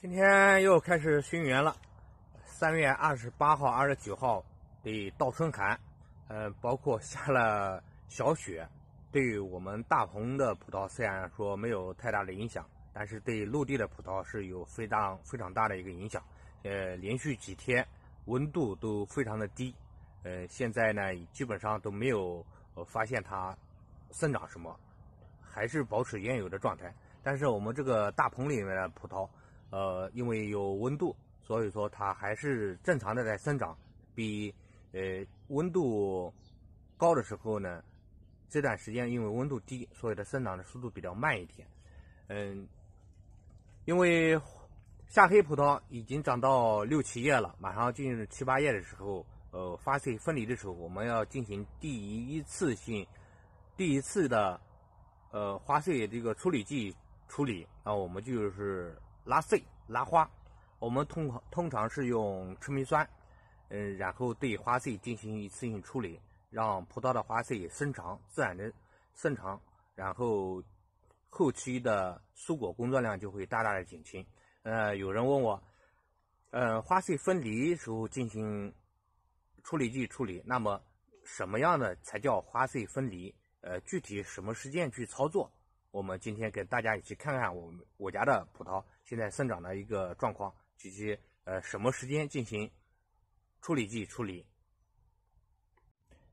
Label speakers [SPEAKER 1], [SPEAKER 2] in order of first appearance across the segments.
[SPEAKER 1] 今天又开始巡园了。三月二十八号、二十九号的倒春寒，呃，包括下了小雪，对于我们大棚的葡萄虽然说没有太大的影响，但是对陆地的葡萄是有非常非常大的一个影响。呃，连续几天温度都非常的低，呃，现在呢基本上都没有发现它生长什么，还是保持原有的状态。但是我们这个大棚里面的葡萄。呃，因为有温度，所以说它还是正常的在生长。比呃温度高的时候呢，这段时间因为温度低，所以它生长的速度比较慢一点。嗯，因为夏黑葡萄已经长到六七叶了，马上进入七八叶的时候，呃，花穗分离的时候，我们要进行第一一次性、第一次的呃花穗这个处理剂处理。那我们就是。拉穗、拉花，我们通常通常是用赤霉酸，嗯，然后对花穗进行一次性处理，让葡萄的花穗生长自然的生长，然后后期的蔬果工作量就会大大的减轻。呃，有人问我，呃，花穗分离时候进行处理剂处理，那么什么样的才叫花穗分离？呃，具体什么时间去操作？我们今天跟大家一起看看我们我家的葡萄现在生长的一个状况，以及呃什么时间进行处理剂处理。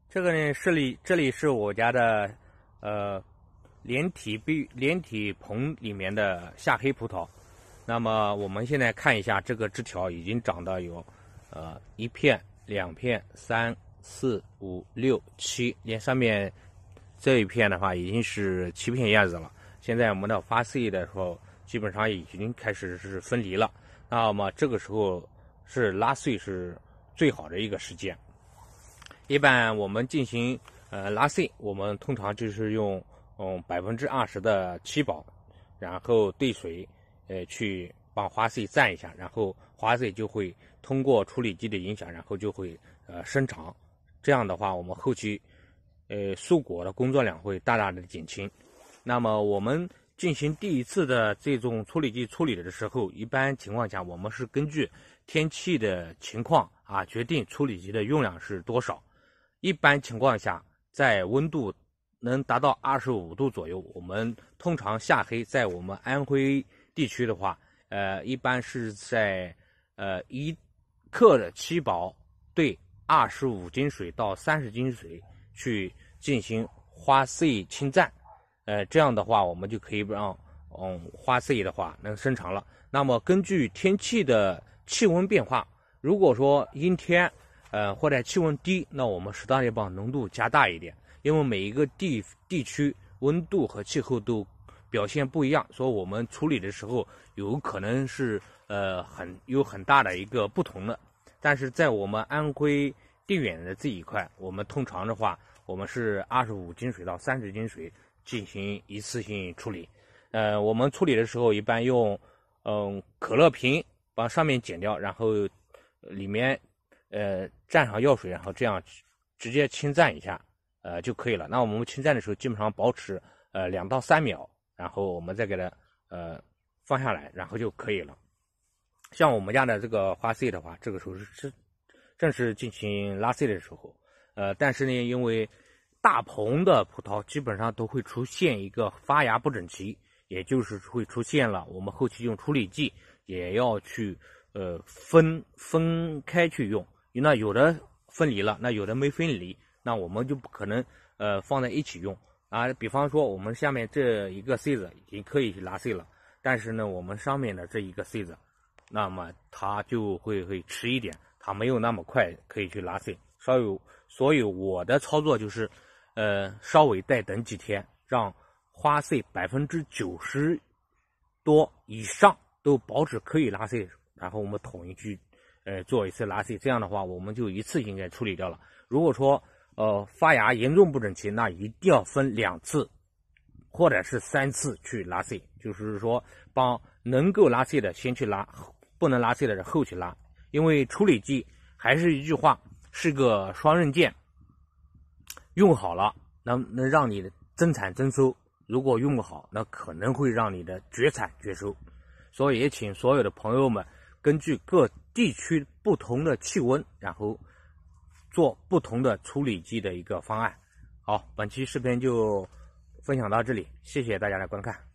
[SPEAKER 1] 这个呢是里这里是我家的呃连体被连体棚里面的夏黑葡萄。那么我们现在看一下，这个枝条已经长得有呃一片、两片、三四五六七连上面。这一片的话已经是七片叶子了，现在我们的花穗的时候基本上已经开始是分离了，那么这个时候是拉穗是最好的一个时间。一般我们进行呃拉穗，我们通常就是用嗯百分之二十的七宝，然后兑水，呃去帮花穗蘸一下，然后花穗就会通过处理机的影响，然后就会呃生长，这样的话我们后期。呃，蔬果的工作量会大大的减轻。那么我们进行第一次的这种处理剂处理的时候，一般情况下我们是根据天气的情况啊，决定处理剂的用量是多少。一般情况下，在温度能达到二十五度左右，我们通常下黑，在我们安徽地区的话，呃，一般是在呃一克的七宝兑二十五斤水到三十斤水。去进行花穗侵占，呃，这样的话，我们就可以让嗯花穗的话能伸长了。那么根据天气的气温变化，如果说阴天，呃，或者气温低，那我们适当也把浓度加大一点，因为每一个地地区温度和气候都表现不一样，所以我们处理的时候有可能是呃很有很大的一个不同的。但是在我们安徽。地远的这一块，我们通常的话，我们是二十五斤水到三十斤水进行一次性处理。呃，我们处理的时候一般用，嗯，可乐瓶把上面剪掉，然后里面呃蘸上药水，然后这样直接清蘸一下，呃就可以了。那我们清蘸的时候，基本上保持呃两到三秒，然后我们再给它呃放下来，然后就可以了。像我们家的这个花穗的话，这个时候是。正是进行拉穗的时候，呃，但是呢，因为大棚的葡萄基本上都会出现一个发芽不整齐，也就是会出现了，我们后期用处理剂也要去呃分分开去用，那有的分离了，那有的没分离，那我们就不可能呃放在一起用啊。比方说，我们下面这一个穗子已经可以去拉穗了，但是呢，我们上面的这一个穗子，那么它就会会迟一点。它没有那么快可以去拉碎，所以所以我的操作就是，呃，稍微再等几天，让花穗百分之九十多以上都保持可以拉穗，然后我们统一去，呃，做一次拉穗。这样的话，我们就一次应该处理掉了。如果说，呃，发芽严重不整齐，那一定要分两次或者是三次去拉穗，就是说，帮能够拉穗的先去拉，不能拉碎的人后去拉。因为处理剂还是一句话，是个双刃剑，用好了能能让你增产增收，如果用不好，那可能会让你的绝产绝收。所以也请所有的朋友们根据各地区不同的气温，然后做不同的处理剂的一个方案。好，本期视频就分享到这里，谢谢大家的观看。